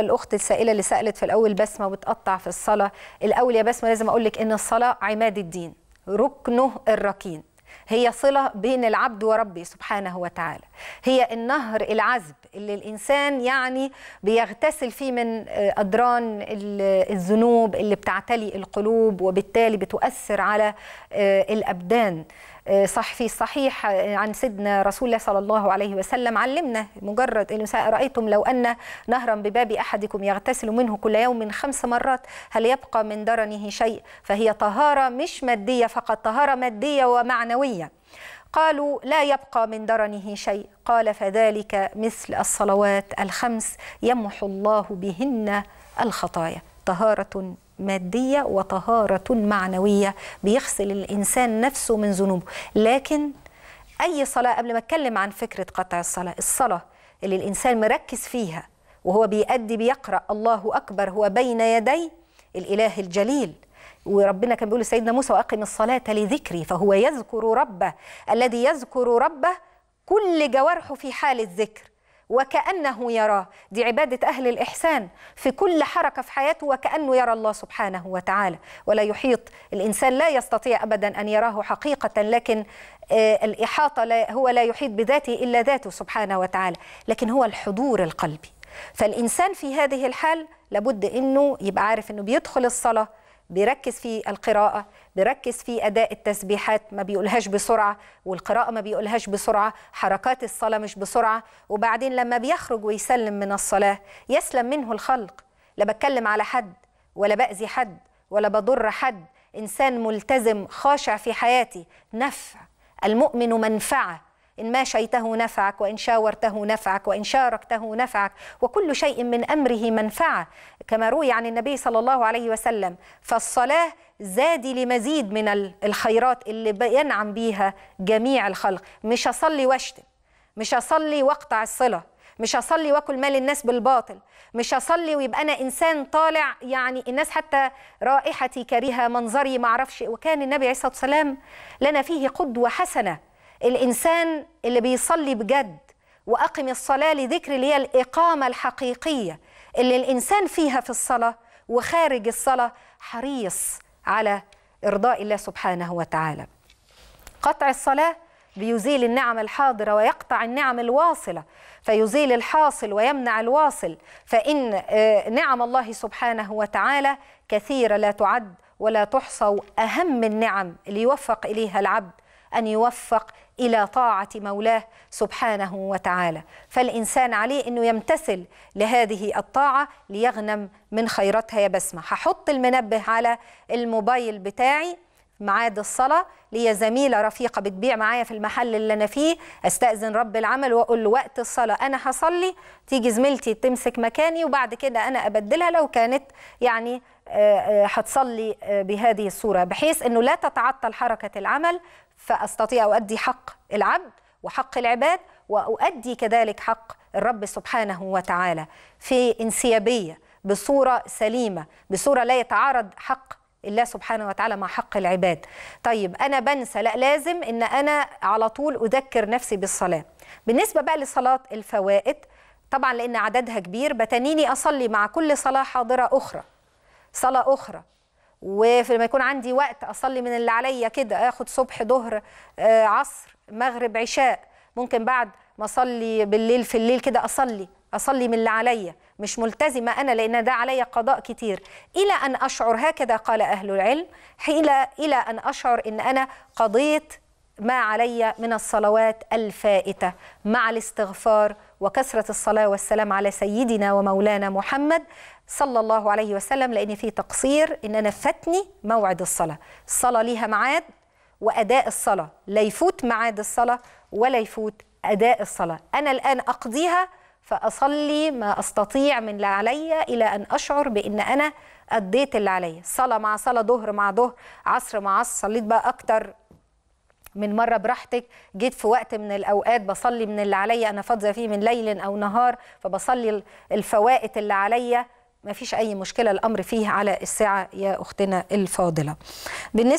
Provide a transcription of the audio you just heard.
الاخت السائله اللي سالت في الاول بسمه وتقطع في الصلاه الاول يا بسمه لازم اقول لك ان الصلاه عماد الدين ركنه الركين هي صله بين العبد وربه سبحانه وتعالى هي النهر العذب اللي الانسان يعني بيغتسل فيه من آه، ادران الذنوب اللي بتعتلي القلوب وبالتالي بتؤثر على آه، الابدان صحفي صحيح عن سيدنا رسول الله صلى الله عليه وسلم علمنا مجرد انه رايتم لو ان نهرا بباب احدكم يغتسل منه كل يوم خمس مرات هل يبقى من درنه شيء فهي طهاره مش ماديه فقط طهاره ماديه ومعنويه قالوا لا يبقى من درنه شيء قال فذلك مثل الصلوات الخمس يمحو الله بهن الخطايا طهاره مادية وطهارة معنوية بيغسل الإنسان نفسه من ذنوبه لكن أي صلاة قبل ما أتكلم عن فكرة قطع الصلاة الصلاة اللي الإنسان مركز فيها وهو بيأدي بيقرأ الله أكبر هو بين يدي الإله الجليل وربنا كان بيقول لسيدنا موسى وأقم الصلاة لذكري فهو يذكر ربه الذي يذكر ربه كل جوارحه في حال الذكر وكأنه يراه دي عبادة أهل الإحسان في كل حركة في حياته وكأنه يرى الله سبحانه وتعالى ولا يحيط الإنسان لا يستطيع أبدا أن يراه حقيقة لكن آه، الإحاطة هو لا يحيط بذاته إلا ذاته سبحانه وتعالى لكن هو الحضور القلبي فالإنسان في هذه الحال لابد أنه يبقى عارف أنه بيدخل الصلاة بيركز في القراءة بيركز في أداء التسبيحات ما بيقولهاش بسرعة والقراءة ما بيقولهاش بسرعة حركات الصلاة مش بسرعة وبعدين لما بيخرج ويسلم من الصلاة يسلم منه الخلق لا بتكلم على حد ولا بأذي حد ولا بضر حد إنسان ملتزم خاشع في حياتي نفع المؤمن منفعة إن ما شيته نفعك وإن شاورته نفعك وإن شاركته نفعك وكل شيء من أمره منفعة كما روي عن النبي صلى الله عليه وسلم فالصلاة زادي لمزيد من الخيرات اللي بينعم بيها جميع الخلق مش أصلي واشتم مش أصلي واقطع الصلة مش هصلي واكل مال الناس بالباطل مش هصلي ويبقى انا انسان طالع يعني الناس حتى رائحتي كريهه منظري معرفش وكان النبي عليه الصلاه والسلام لنا فيه قدوه حسنه الإنسان اللي بيصلي بجد وأقم الصلاة لذكر اللي هي الإقامة الحقيقية اللي الإنسان فيها في الصلاة وخارج الصلاة حريص على إرضاء الله سبحانه وتعالى قطع الصلاة بيزيل النعم الحاضرة ويقطع النعم الواصلة فيزيل الحاصل ويمنع الواصل فإن آه، نعم الله سبحانه وتعالى كثيرة لا تعد ولا تحصى أهم النعم اللي يوفق إليها العبد أن يوفق إلى طاعة مولاه سبحانه وتعالى فالإنسان عليه أنه يمتثل لهذه الطاعة ليغنم من خيرتها يا بسمة هحط المنبه على الموبايل بتاعي ميعاد الصلاة ليا زميلة رفيقة بتبيع معايا في المحل اللي أنا فيه أستأذن رب العمل وأقول له وقت الصلاة أنا هصلي تيجي زميلتي تمسك مكاني وبعد كده أنا أبدلها لو كانت يعني آه، آه، هتصلي آه، بهذه الصورة بحيث أنه لا تتعطل حركة العمل فأستطيع أؤدي حق العبد وحق العباد وأؤدي كذلك حق الرب سبحانه وتعالى في انسيابية بصورة سليمة بصورة لا يتعارض حق الله سبحانه وتعالى مع حق العباد طيب أنا بنسى لا لازم أن أنا على طول أذكر نفسي بالصلاة بالنسبة بقى لصلاة الفوائد طبعا لأن عددها كبير بتنيني أصلي مع كل صلاة حاضرة أخرى صلاه اخرى ولما يكون عندي وقت اصلي من اللي عليا كده اخد صبح ظهر آه، عصر مغرب عشاء ممكن بعد ما اصلي بالليل في الليل كده اصلي اصلي من اللي عليا مش ملتزمه انا لان ده عليا قضاء كتير الى ان اشعر هكذا قال اهل العلم حيلة الى ان اشعر ان انا قضيت ما علي من الصلوات الفائتة مع الاستغفار وكثرة الصلاة والسلام على سيدنا ومولانا محمد صلى الله عليه وسلم لأن في تقصير إن أنا فاتني موعد الصلاة الصلاة ليها معاد وأداء الصلاة لا يفوت ميعاد الصلاة ولا يفوت أداء الصلاة أنا الآن أقضيها فأصلي ما أستطيع من اللي علي إلى أن أشعر بأن أنا أديت اللي علي صلاة مع صلاة ظهر مع ظهر عصر مع عصر صليت بقى أكتر من مره براحتك جيت في وقت من الاوقات بصلي من اللي عليا انا فاضيه فيه من ليل او نهار فبصلي الفوائت اللي عليا ما فيش اي مشكله الامر فيه على الساعه يا اختنا الفاضله بالنسبة